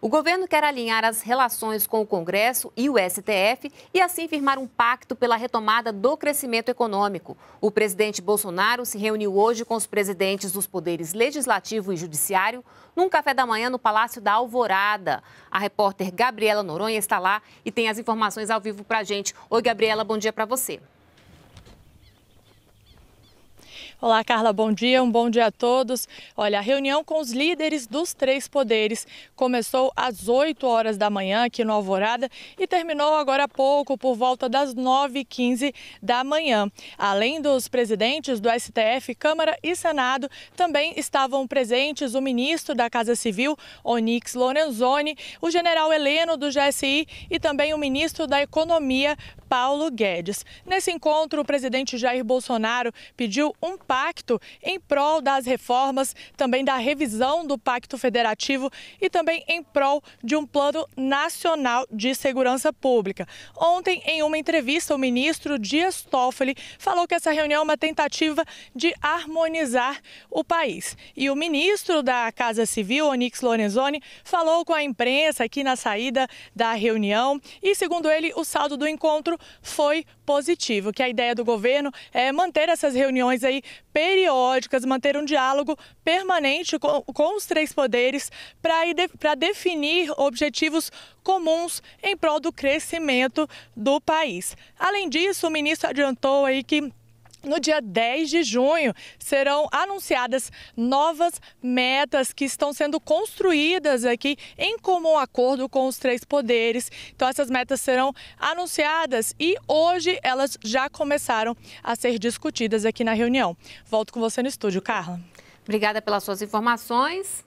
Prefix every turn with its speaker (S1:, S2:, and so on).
S1: O governo quer alinhar as relações com o Congresso e o STF e assim firmar um pacto pela retomada do crescimento econômico. O presidente Bolsonaro se reuniu hoje com os presidentes dos poderes legislativo e judiciário num café da manhã no Palácio da Alvorada. A repórter Gabriela Noronha está lá e tem as informações ao vivo para a gente. Oi, Gabriela, bom dia para você.
S2: Olá, Carla, bom dia, um bom dia a todos. Olha, a reunião com os líderes dos três poderes começou às 8 horas da manhã aqui no Alvorada e terminou agora há pouco, por volta das 9h15 da manhã. Além dos presidentes do STF, Câmara e Senado, também estavam presentes o ministro da Casa Civil, Onix Lorenzoni, o general Heleno do GSI e também o ministro da Economia, Paulo Guedes. Nesse encontro, o presidente Jair Bolsonaro pediu um pacto em prol das reformas, também da revisão do Pacto Federativo e também em prol de um plano nacional de segurança pública. Ontem, em uma entrevista, o ministro Dias Toffoli falou que essa reunião é uma tentativa de harmonizar o país. E o ministro da Casa Civil, Onyx Lorenzoni, falou com a imprensa aqui na saída da reunião e, segundo ele, o saldo do encontro foi positivo, que a ideia do governo é manter essas reuniões aí periódicas, manter um diálogo permanente com, com os três poderes para de, definir objetivos comuns em prol do crescimento do país. Além disso, o ministro adiantou aí que no dia 10 de junho, serão anunciadas novas metas que estão sendo construídas aqui em comum acordo com os três poderes. Então, essas metas serão anunciadas e hoje elas já começaram a ser discutidas aqui na reunião. Volto com você no estúdio, Carla. Obrigada pelas suas informações.